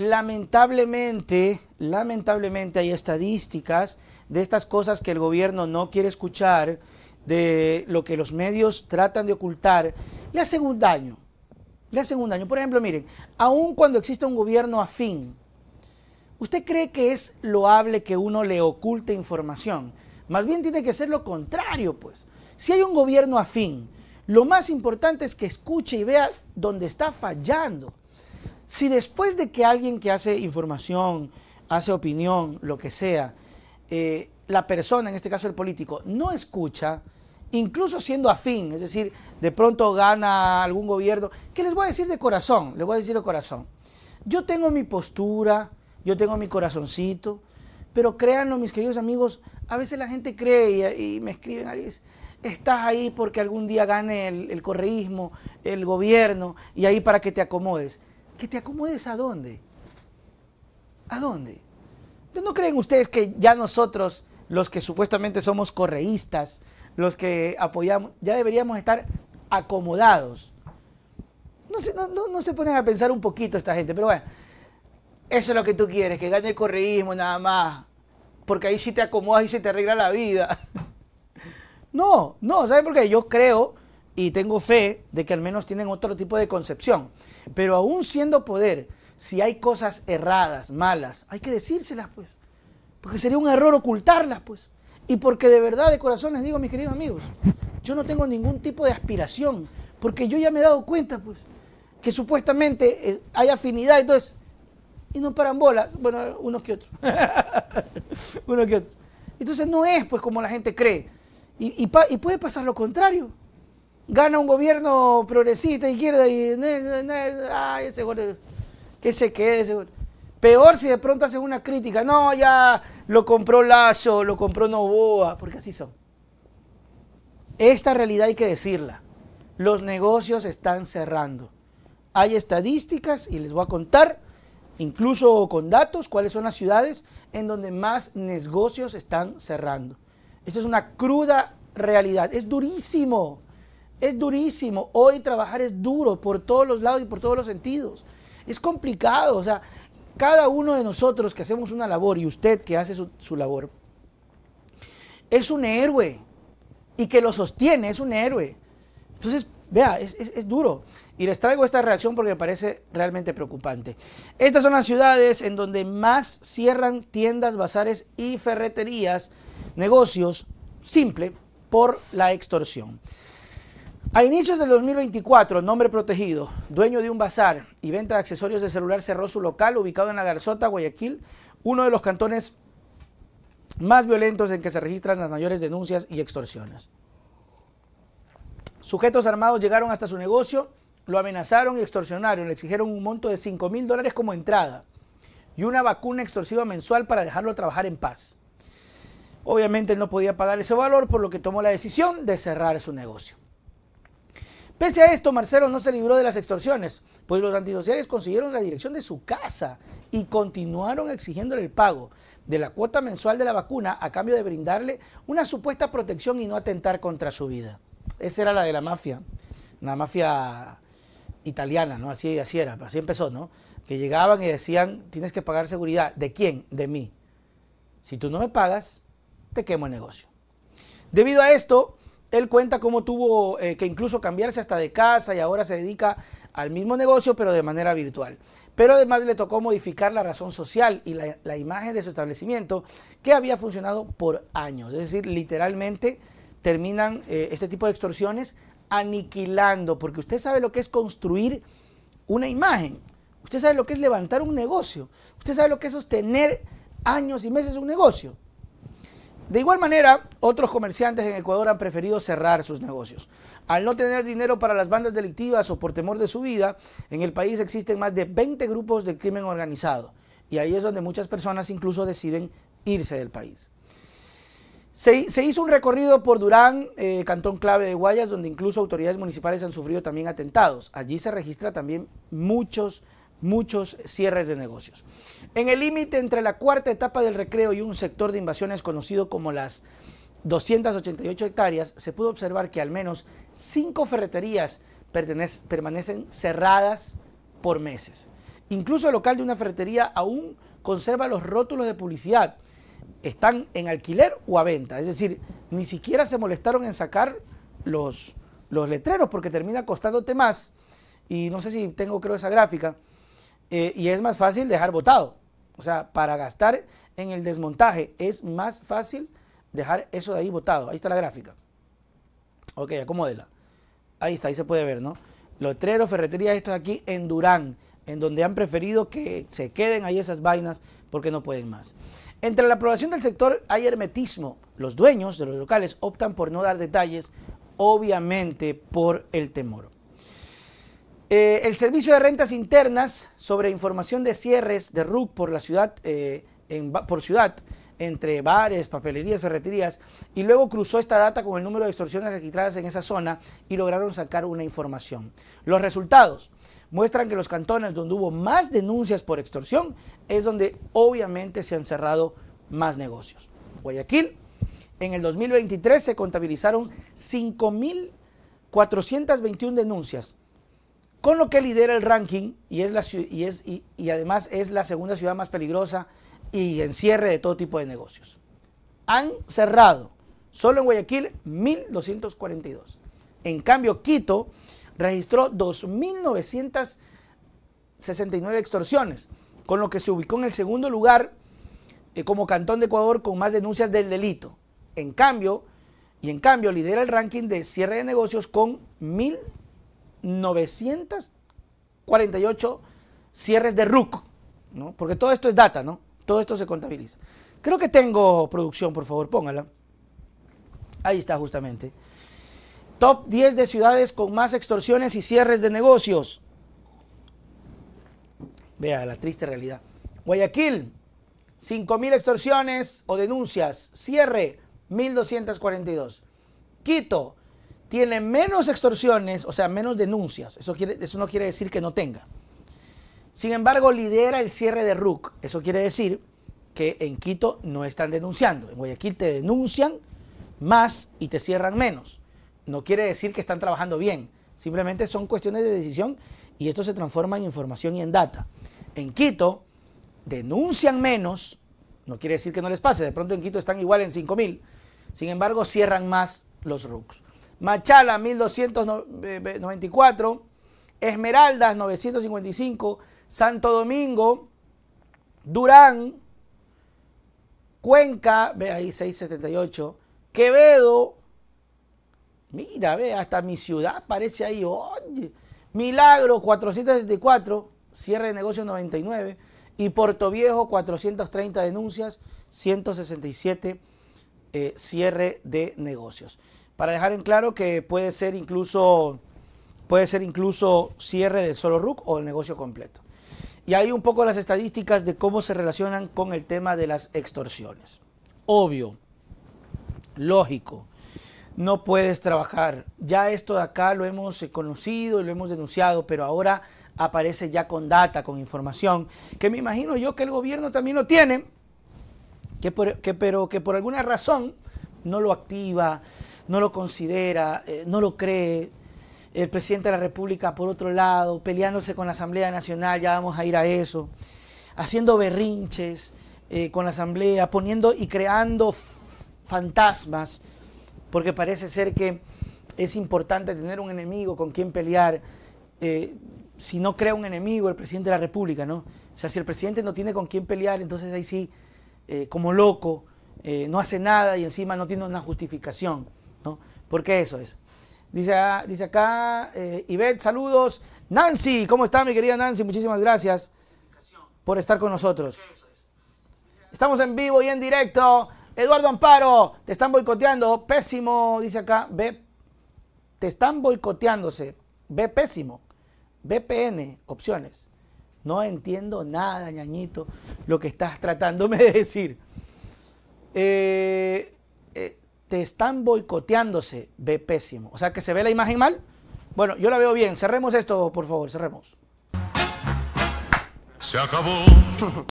Lamentablemente, lamentablemente hay estadísticas de estas cosas que el gobierno no quiere escuchar, de lo que los medios tratan de ocultar, le hacen un daño. Le hacen un daño. Por ejemplo, miren, aun cuando existe un gobierno afín, ¿usted cree que es loable que uno le oculte información? Más bien tiene que ser lo contrario, pues. Si hay un gobierno afín, lo más importante es que escuche y vea dónde está fallando. Si después de que alguien que hace información, hace opinión, lo que sea, eh, la persona, en este caso el político, no escucha, incluso siendo afín, es decir, de pronto gana algún gobierno, que les voy a decir de corazón, les voy a decir de corazón. Yo tengo mi postura, yo tengo mi corazoncito, pero créanlo, mis queridos amigos, a veces la gente cree y, me escriben, Alice, estás ahí porque algún día gane el correísmo, el gobierno, y ahí para que te acomodes. ¿Que te acomodes a dónde? ¿A dónde? Pues, ¿No creen ustedes que ya nosotros, los que supuestamente somos correístas, los que apoyamos, ya deberíamos estar acomodados? No se, no, se ponen a pensar un poquito esta gente, pero bueno, eso es lo que tú quieres, que gane el correísmo nada más, porque ahí sí te acomodas y se te arregla la vida. No, no, ¿saben por qué? Yo creo y tengo fe de que al menos tienen otro tipo de concepción. Pero aún siendo poder, si hay cosas erradas, malas, hay que decírselas, pues. Porque sería un error ocultarlas, pues. Y porque de verdad, de corazón les digo, mis queridos amigos, yo no tengo ningún tipo de aspiración, porque yo ya me he dado cuenta, pues, que supuestamente eh, hay afinidad, entonces, y no paran bolas, bueno, unos que otros, unos que otros. Entonces no es, pues, como la gente cree. Y, y puede pasar lo contrario gana un gobierno progresista, izquierda, y ay, ese gol, que se quede Peor si de pronto hacen una crítica, no, ya lo compró Lazo, lo compró Novoa, porque así son. Esta realidad hay que decirla. Los negocios están cerrando. Hay estadísticas y les voy a contar, incluso con datos, cuáles son las ciudades en donde más negocios están cerrando. Esa es una cruda realidad. Es durísimo. Es durísimo. Hoy trabajar es duro por todos los lados y por todos los sentidos. Es complicado. O sea, cada uno de nosotros que hacemos una labor y usted que hace su, labor, es un héroe. Y que lo sostiene, es un héroe. Entonces, vea, es, es duro. Y les traigo esta reacción porque me parece realmente preocupante. Estas son las ciudades en donde más cierran tiendas, bazares y ferreterías, negocios, simple, por la extorsión. A inicios del 2024, nombre protegido, dueño de un bazar y venta de accesorios de celular, cerró su local ubicado en la Garzota, Guayaquil, uno de los cantones más violentos en que se registran las mayores denuncias y extorsiones. Sujetos armados llegaron hasta su negocio, lo amenazaron y extorsionaron, le exigieron un monto de 5 mil dólares como entrada y una vacuna extorsiva mensual para dejarlo trabajar en paz. Obviamente él no podía pagar ese valor, por lo que tomó la decisión de cerrar su negocio. Pese a esto, Marcelo no se libró de las extorsiones, pues los antisociales consiguieron la dirección de su casa y continuaron exigiéndole el pago de la cuota mensual de la vacuna a cambio de brindarle una supuesta protección y no atentar contra su vida. Esa era la de la mafia, una mafia italiana, ¿no? Así, así era, así empezó, ¿no? Que llegaban y decían, tienes que pagar seguridad. ¿De quién? De mí. Si tú no me pagas, te quemo el negocio. Debido a esto, él cuenta cómo tuvo eh, que incluso cambiarse hasta de casa y ahora se dedica al mismo negocio pero de manera virtual. Pero además le tocó modificar la razón social y la, imagen de su establecimiento que había funcionado por años. Es decir, literalmente terminan eh, este tipo de extorsiones aniquilando, porque usted sabe lo que es construir una imagen, usted sabe lo que es levantar un negocio, usted sabe lo que es sostener años y meses un negocio. De igual manera, otros comerciantes en Ecuador han preferido cerrar sus negocios. Al no tener dinero para las bandas delictivas o por temor de su vida, en el país existen más de 20 grupos de crimen organizado. Y ahí es donde muchas personas incluso deciden irse del país. Se, hizo un recorrido por Durán, eh, cantón clave de Guayas, donde incluso autoridades municipales han sufrido también atentados. Allí se registra también muchos muchos cierres de negocios. En el límite entre la cuarta etapa del recreo y un sector de invasiones conocido como las 288 hectáreas, se pudo observar que al menos cinco ferreterías permanecen cerradas por meses. Incluso el local de una ferretería aún conserva los rótulos de publicidad. Están en alquiler o a venta. Es decir, ni siquiera se molestaron en sacar los, letreros porque termina costándote más. Y no sé si tengo, creo, esa gráfica. Eh, y es más fácil dejar botado. O sea, para gastar en el desmontaje es más fácil dejar eso de ahí botado. Ahí está la gráfica. Ok, acomódela. Ahí está, ahí se puede ver, ¿no? Lotrero, ferretería, esto de aquí en Durán, en donde han preferido que se queden ahí esas vainas porque no pueden más. Entre la aprobación del sector hay hermetismo. Los dueños de los locales optan por no dar detalles, obviamente por el temor. Eh, el Servicio de Rentas Internas sobre información de cierres de RUC por la ciudad, eh, por ciudad, entre bares, papelerías, ferreterías, y luego cruzó esta data con el número de extorsiones registradas en esa zona y lograron sacar una información. Los resultados muestran que los cantones donde hubo más denuncias por extorsión es donde obviamente se han cerrado más negocios. Guayaquil, en el 2023 se contabilizaron 5.421 denuncias con lo que lidera el ranking y, es y, es, y, además es la segunda ciudad más peligrosa y en cierre de todo tipo de negocios. Han cerrado solo en Guayaquil 1.242. En cambio, Quito registró 2.969 extorsiones, con lo que se ubicó en el segundo lugar eh, como cantón de Ecuador con más denuncias del delito. En cambio, y en cambio lidera el ranking de cierre de negocios con 1.000 948 cierres de RUC, ¿no? Porque todo esto es data, ¿no? Todo esto se contabiliza. Creo que tengo producción, por favor, póngala. Ahí está justamente. Top 10 de ciudades con más extorsiones y cierres de negocios. Vea la triste realidad. Guayaquil, 5.000 extorsiones o denuncias. Cierre, 1.242. Quito, tiene menos extorsiones, o sea, menos denuncias. Eso, no quiere decir que no tenga. Sin embargo, lidera el cierre de RUC. Eso quiere decir que en Quito no están denunciando. En Guayaquil te denuncian más y te cierran menos. No quiere decir que están trabajando bien. Simplemente son cuestiones de decisión y esto se transforma en información y en data. En Quito denuncian menos, no quiere decir que no les pase, de pronto en Quito están igual en 5.000, sin embargo cierran más los RUCs. Machala 1294, eh, Esmeraldas 955, Santo Domingo, Durán, Cuenca, ve ahí 678, Quevedo, mira, ve, hasta mi ciudad parece ahí, oye, Milagro 464, eh, cierre de negocios 99 y Portoviejo 430 denuncias, 167 cierre de negocios para dejar en claro que puede ser incluso, puede ser incluso cierre del solo RUC o el negocio completo. Y hay un poco las estadísticas de cómo se relacionan con el tema de las extorsiones. Obvio, lógico, no puedes trabajar. Ya esto de acá lo hemos conocido y lo hemos denunciado, pero ahora aparece ya con data, con información, que me imagino yo que el gobierno también lo tiene, pero que por alguna razón no lo activa, no lo considera, eh, no lo cree. El presidente de la República, por otro lado, peleándose con la Asamblea Nacional, ya vamos a ir a eso, haciendo berrinches eh, con la Asamblea, poniendo y creando fantasmas, porque parece ser que es importante tener un enemigo con quien pelear. Eh, si no crea un enemigo el presidente de la República, ¿no? O sea, si el presidente no tiene con quién pelear, entonces ahí sí, como loco, no hace nada y encima no tiene una justificación. ¿no? Porque eso es. Dice, ah, dice acá, eh, saludos. Nancy, ¿cómo está mi querida Nancy? Muchísimas gracias por estar con nosotros. Estamos en vivo y en directo. Eduardo Amparo, te están boicoteando. Pésimo, dice acá. Ve, te están boicoteándose. Ve pésimo. VPN, opciones. No entiendo nada, ñañito, lo que estás tratándome de decir. Eh, te están boicoteándose, ve pésimo. O sea que se ve la imagen mal. Bueno, yo la veo bien. Cerremos esto, por favor, cerremos. Se acabó.